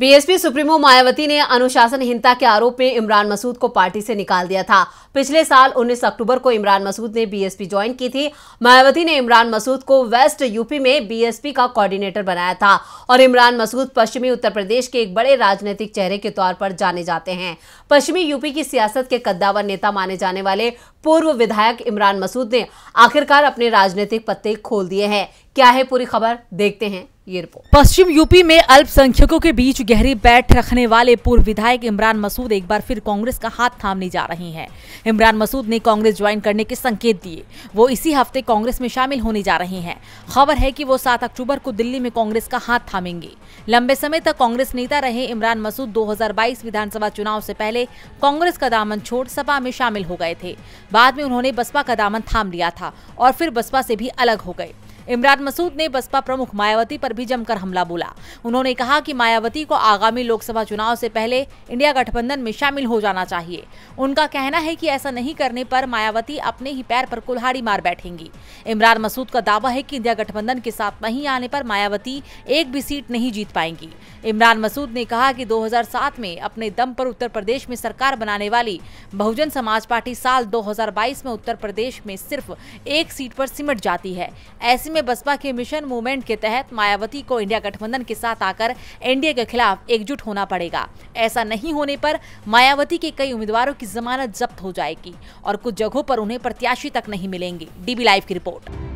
BSP supremo Mayawati ने अनुशासनहीनता के आरोप में इमरान मसूद को पार्टी से निकाल दिया था पिछले साल 19 अक्टूबर को इमरान मसूद ने बीएसपी ज्वाइन की थी मायावती ने इमरान मसूद को वेस्ट यूपी में बीएसपी का कोऑर्डिनेटर बनाया था और इमरान मसूद पश्चिमी उत्तर प्रदेश के एक बड़े राजनीतिक चेहरे के तौर पर जाने जाते हैं पश्चिमी यूपी की सियासत के कद्दावर नेता माने जाने वाले पूर्व विधायक इमरान मसूद ने आखिरकार अपने राजनीतिक पत्ते खोल दिए हैं क्या है पूरी खबर देखते हैं ये रिपोर्ट पश्चिम यूपी में अल्पसंख्यकों के बीच गहरी बैठ रखने वाले पूर्व विधायक इमरान मसूद एक बार फिर कांग्रेस का हाथ थामने जा रहे हैं इमरान मसूद ने कांग्रेस ज्वाइन करने के संकेत दिए वो इसी हफ्ते कांग्रेस में शामिल होने जा रहे हैं खबर है कि वो सात अक्टूबर को दिल्ली में कांग्रेस का हाथ थामेंगे लंबे समय तक कांग्रेस नेता रहे इमरान मसूद दो विधानसभा चुनाव से पहले कांग्रेस का दामन छोड़ सपा में शामिल हो गए थे बाद में उन्होंने बसपा का दामन थाम लिया था और फिर बसपा से भी अलग हो गए इमरान मसूद ने बसपा प्रमुख मायावती पर भी जमकर हमला बोला उन्होंने कहा कि मायावती को आगामी लोकसभा चुनाव से पहले इंडिया गठबंधन में शामिल हो जाना चाहिए उनका कहना है कि ऐसा नहीं करने पर मायावती अपने ही पैर पर कुल्हाड़ी मार बैठेंगी इमरान मसूद का दावा है कि इंडिया गठबंधन के साथ नहीं आने पर मायावती एक भी सीट नहीं जीत पाएंगी इमरान मसूद ने कहा कि दो में अपने दम पर उत्तर प्रदेश में सरकार बनाने वाली बहुजन समाज पार्टी साल दो में उत्तर प्रदेश में सिर्फ एक सीट पर सिमट जाती है ऐसे में बसपा के मिशन मूवमेंट के तहत मायावती को इंडिया गठबंधन के साथ आकर एनडीए के खिलाफ एकजुट होना पड़ेगा ऐसा नहीं होने पर मायावती के कई उम्मीदवारों की जमानत जब्त हो जाएगी और कुछ जगहों पर उन्हें प्रत्याशी तक नहीं मिलेंगे डीबी लाइव की रिपोर्ट